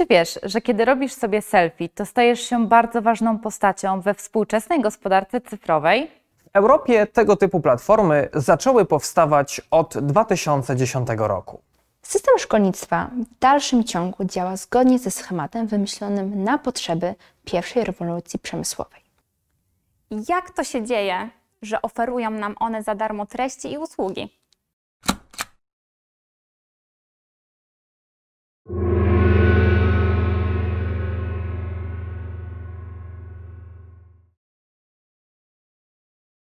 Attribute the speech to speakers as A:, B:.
A: Czy wiesz, że kiedy robisz sobie selfie, to stajesz się bardzo ważną postacią we współczesnej gospodarce cyfrowej?
B: W Europie tego typu platformy zaczęły powstawać od 2010 roku.
C: System szkolnictwa w dalszym ciągu działa zgodnie ze schematem wymyślonym na potrzeby
D: pierwszej rewolucji przemysłowej.
E: Jak to się dzieje, że oferują
F: nam one za darmo treści i usługi?